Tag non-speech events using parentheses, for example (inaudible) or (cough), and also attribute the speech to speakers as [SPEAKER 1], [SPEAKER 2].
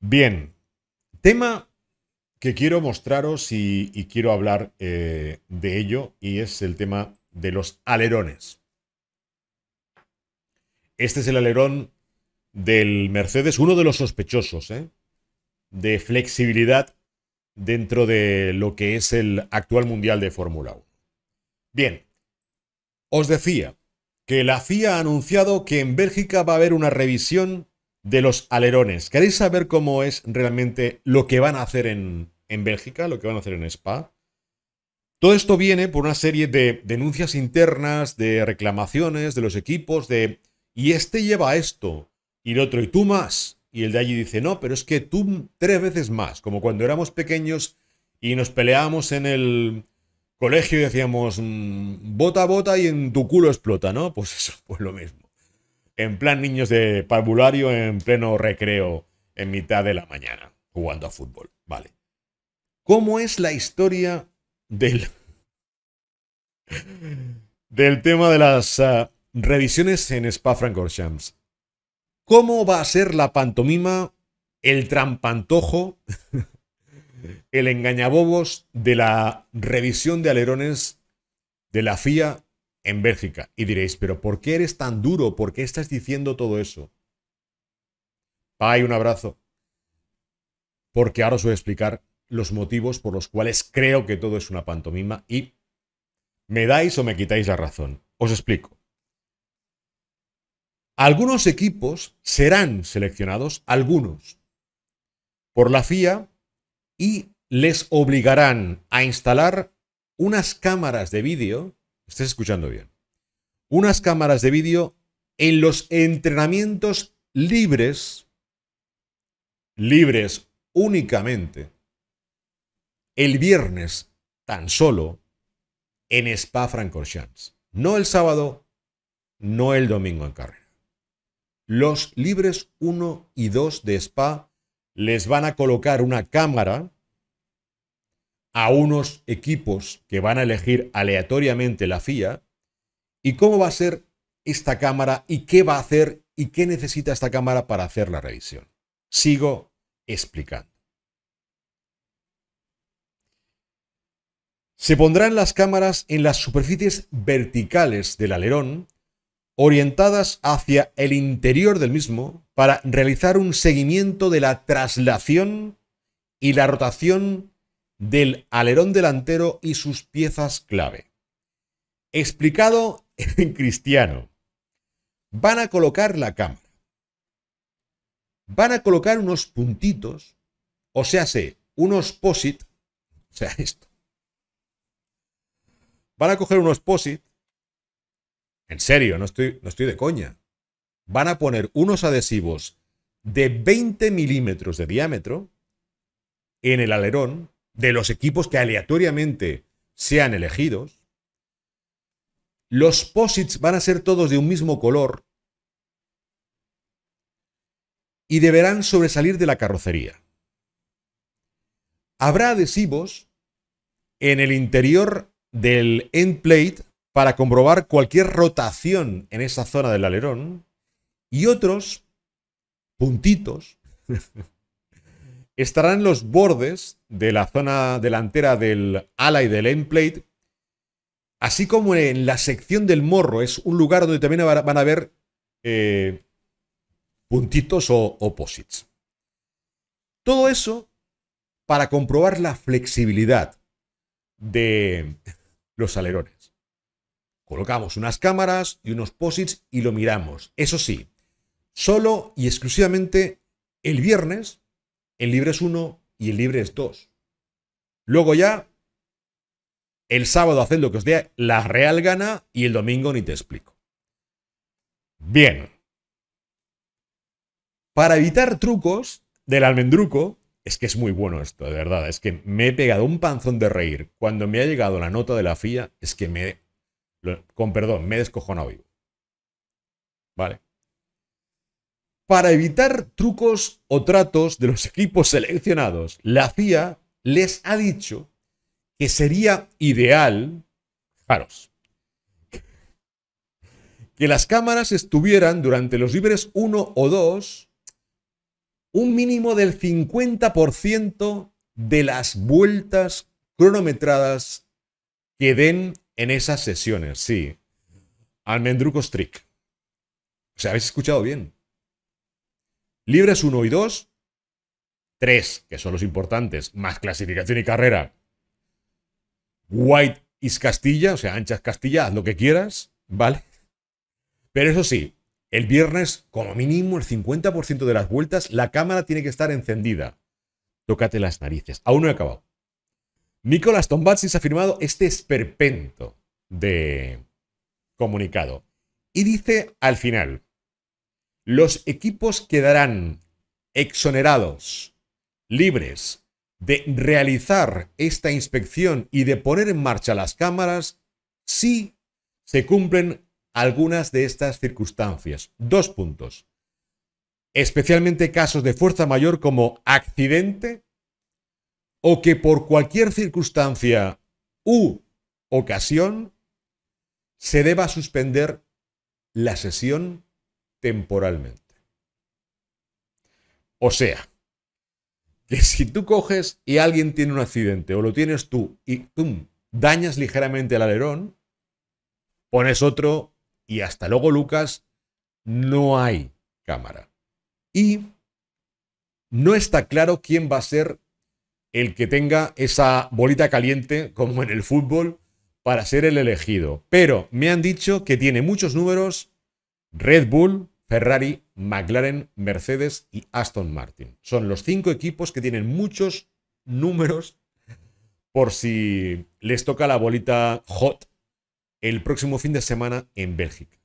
[SPEAKER 1] Bien, tema que quiero mostraros y, quiero hablar eh, de ello y es el tema de los alerones. Este es el alerón del Mercedes, uno de los sospechosos, ¿eh? de flexibilidad dentro de lo que es el actual Mundial de Fórmula 1. Bien, os decía que la CIA ha anunciado que en Bélgica va a haber una revisión de los alerones. ¿Queréis saber cómo es realmente lo que van a hacer en, Bélgica, lo que van a hacer en Spa? Todo esto viene por una serie de denuncias internas, de reclamaciones de los equipos, de y este lleva esto, y el otro, y tú más. Y el de allí dice, no, pero es que tú tres veces más, como cuando éramos pequeños y nos peleábamos en el colegio y decíamos, mm, bota, bota y en tu culo explota, ¿no? Pues eso, pues lo mismo en plan niños de parvulario en pleno recreo en mitad de la mañana jugando a fútbol. Vale. ¿Cómo es la historia del, del tema de las ah, revisiones en Spa-Francorchamps? ¿Cómo va a ser la pantomima, el trampantojo, (laughs) el engañabobos de la revisión de alerones de la FIA en Bélgica. Y diréis, pero ¿por qué eres tan duro? ¿Por qué estás diciendo todo eso? ¡Ay! un abrazo. Porque ahora os voy a explicar los motivos por los cuales creo que todo es una pantomima y me dais o me quitáis la razón. Os explico. Algunos equipos serán seleccionados, algunos, por la FIA y les obligarán a instalar unas cámaras de vídeo Estás escuchando bien, unas cámaras de vídeo en los entrenamientos libres, libres únicamente, el viernes tan solo en Spa Francorchamps. No el sábado, no el domingo en carrera. Los libres 1 y 2 de Spa les van a colocar una cámara a unos equipos que van a elegir aleatoriamente la FIA y cómo va a ser esta cámara y qué va a hacer y qué necesita esta cámara para hacer la revisión. Sigo explicando. Se pondrán las cámaras en las superficies verticales del alerón, orientadas hacia el interior del mismo, para realizar un seguimiento de la traslación y la rotación del alerón delantero y sus piezas clave. Explicado (laughs) en cristiano. Van a colocar la cámara. Van a colocar unos puntitos, o sea, sé, unos POSIT, o sea, esto. Van a coger unos POSIT, en serio, no estoy, no estoy de coña. Van a poner unos adhesivos de 20 milímetros de diámetro en el alerón de los equipos que aleatoriamente sean elegidos. Los posits van a ser todos de un mismo color y deberán sobresalir de la carrocería. Habrá adhesivos en el interior del end plate para comprobar cualquier rotación en esa zona del alerón y otros puntitos (laughs) Estarán en los bordes de la zona delantera del ala y del endplate, así como en la sección del morro. Es un lugar donde también van a haber eh, puntitos o posits. Todo eso para comprobar la flexibilidad de los alerones. Colocamos unas cámaras y unos posits y lo miramos. Eso sí, solo y exclusivamente el viernes el libre es uno y el libre es dos. Luego ya, el sábado haced lo que os dé la real gana y el domingo ni te explico. Bien. Para evitar trucos del almendruco, es que es muy bueno esto, de verdad. Es que me he pegado un panzón de reír. Cuando me ha llegado la nota de la FIA, es que me. Con perdón, me he descojonado vivo. Vale. Para evitar trucos o tratos de los equipos seleccionados, la CIA les ha dicho que sería ideal, Fijaros, que las cámaras estuvieran durante los libres 1 o 2 un mínimo del 50% de las vueltas cronometradas que den en esas sesiones, sí. Almendrucos Trick. O sea, habéis escuchado bien. Libres 1 y 2, 3, que son los importantes, más clasificación y carrera. White is Castilla, o sea, anchas Castilla, haz lo que quieras, ¿vale? Pero eso sí, el viernes, como mínimo, el 50% de las vueltas, la cámara tiene que estar encendida. Tócate las narices. Aún no he acabado. Nicolás Tombatsis ha firmado este esperpento de comunicado. Y dice al final, los equipos quedarán exonerados, libres de realizar esta inspección y de poner en marcha las cámaras si se cumplen algunas de estas circunstancias. Dos puntos. Especialmente casos de fuerza mayor como accidente o que por cualquier circunstancia u ocasión se deba suspender la sesión temporalmente. O sea, que si tú coges y alguien tiene un accidente o lo tienes tú y pum, dañas ligeramente el alerón, pones otro y hasta luego Lucas, no hay cámara. Y no está claro quién va a ser el que tenga esa bolita caliente, como en el fútbol, para ser el elegido. Pero me han dicho que tiene muchos números Red Bull, Ferrari, McLaren, Mercedes y Aston Martin. Son los cinco equipos que tienen muchos números por si les toca la bolita hot el próximo fin de semana en Bélgica.